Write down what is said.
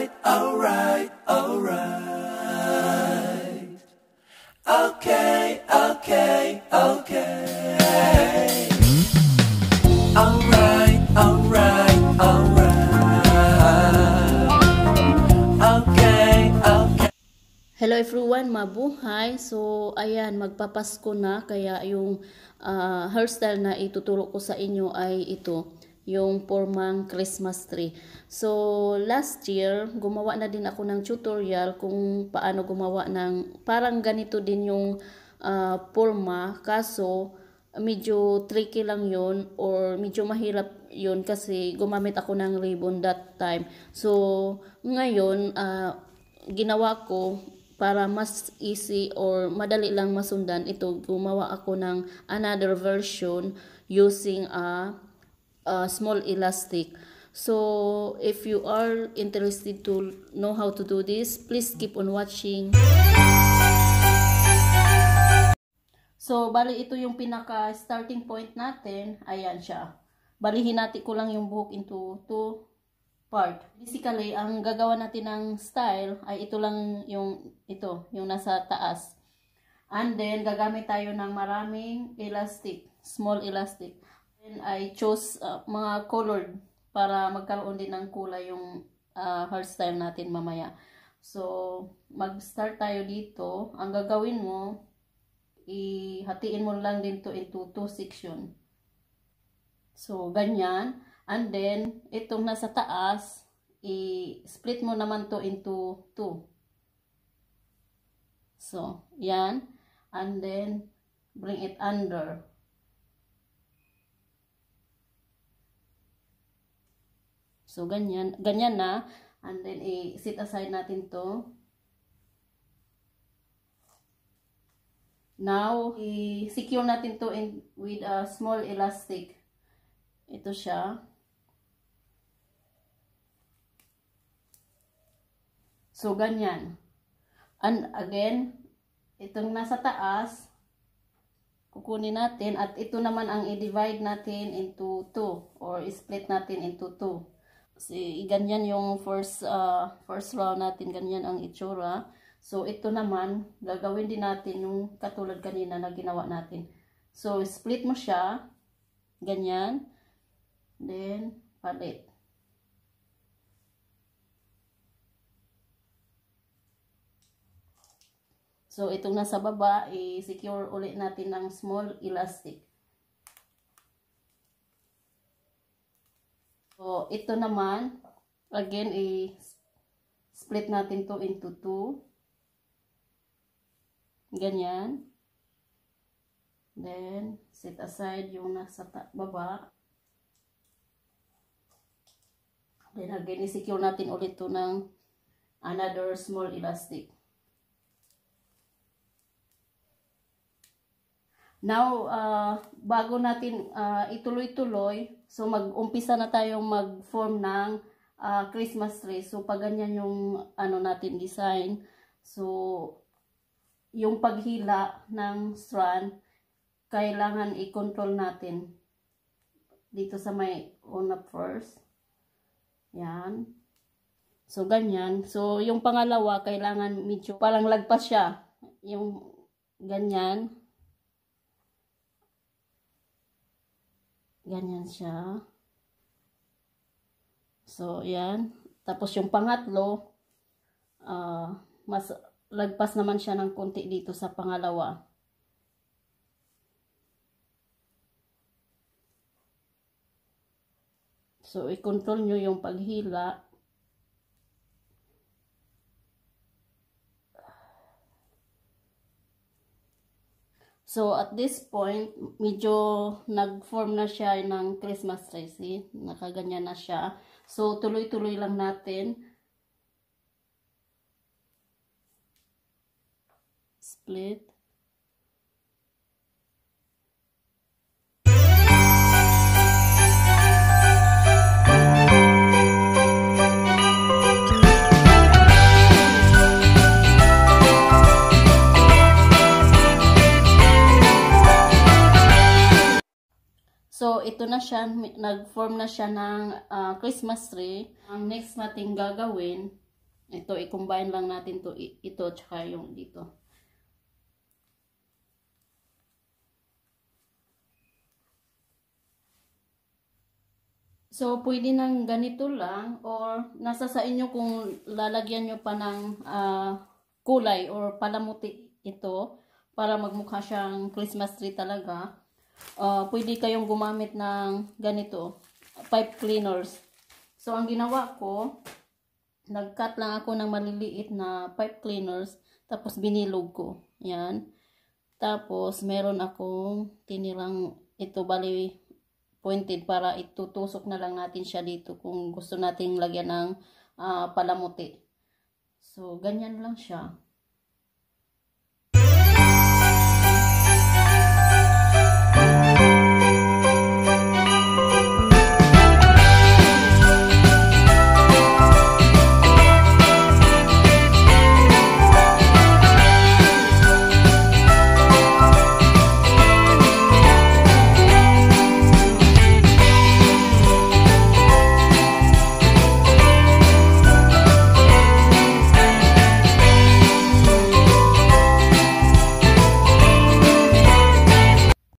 right, all right, all right. Okay, okay, okay. All right, all right, all right. Okay, okay. Hello everyone, mabuhay. So, ayan, magpapasko na. Kaya yung uh, hairstyle na ituturo ko sa inyo ay ito yung pormang Christmas tree. So, last year, gumawa na din ako ng tutorial kung paano gumawa ng, parang ganito din yung uh, ah, porma, kaso medyo tricky lang yun or medyo mahirap yun kasi gumamit ako ng ribbon that time. So, ngayon, uh, ginawa ko para mas easy or madali lang masundan ito gumawa ako ng another version using a uh, uh, small elastic so if you are interested to know how to do this please keep on watching so bali ito yung pinaka starting point natin ayan siya balihin natin ko lang yung buhok into two part basically ang gagawa natin ng style ay ito lang yung ito yung nasa taas and then gagamit tayo ng maraming elastic small elastic Then I chose uh, mga colored para magkaroon din ng kulay yung uh, hairstyle natin mamaya. So, mag-start tayo dito. Ang gagawin mo, ihatiin mo lang din to into two section. So, ganyan. And then, itong nasa taas, i-split mo naman to into two. So, yan. And then, bring it under. So, ganyan. Ganyan na. And then, i-sit aside natin to. Now, i-secure natin to in, with a small elastic. Ito siya. So, ganyan. And again, itong nasa taas, kukunin natin. At ito naman ang i-divide natin into 2 or split natin into 2. Kasi ganyan yung first, uh, first round natin, ganyan ang itsura. So, ito naman, gagawin din natin yung katulad kanina na ginawa natin. So, split mo siya. Ganyan. Then, palit. So, itong nasa baba, i-secure ulit natin ng small elastic. ito naman, again, i-split natin to into two. Ganyan. Then, set aside yung nasa baba. Then again, i-secure natin ulit to ng another small elastic. Now, uh, bago natin uh, ituloy-tuloy, so mag-umpisa na tayong mag-form ng uh, Christmas tree. So, pag ganyan yung ano natin design, so, yung paghila ng strand, kailangan i-control natin dito sa may una first. Yan. So, ganyan. So, yung pangalawa, kailangan medyo parang lagpas siya. Yung ganyan. Ganyan siya. So, yan. Tapos yung pangatlo, uh, mas lagpas naman siya ng konti dito sa pangalawa. So, i-control nyo yung paghila. So, at this point, medyo nag-form na siya ng Christmas tree. See? Nakaganyan na siya. So, tuloy-tuloy lang natin. Split. siya, nag-form na siya ng uh, Christmas tree. Ang next natin gagawin, ito, i-combine lang natin to, ito, tsaka yung dito. So, pwede nang ganito lang or nasa sa inyo kung lalagyan nyo pa ng uh, kulay or palamuti ito para magmukha siyang Christmas tree talaga uh, pwede kayong gumamit ng ganito, pipe cleaners. So, ang ginawa ko, nag-cut lang ako ng maliliit na pipe cleaners, tapos binilog ko. Yan. Tapos, meron akong tinirang, ito bali, pointed para itutusok na lang natin siya dito kung gusto nating lagyan ng uh, palamuti. So, ganyan lang siya.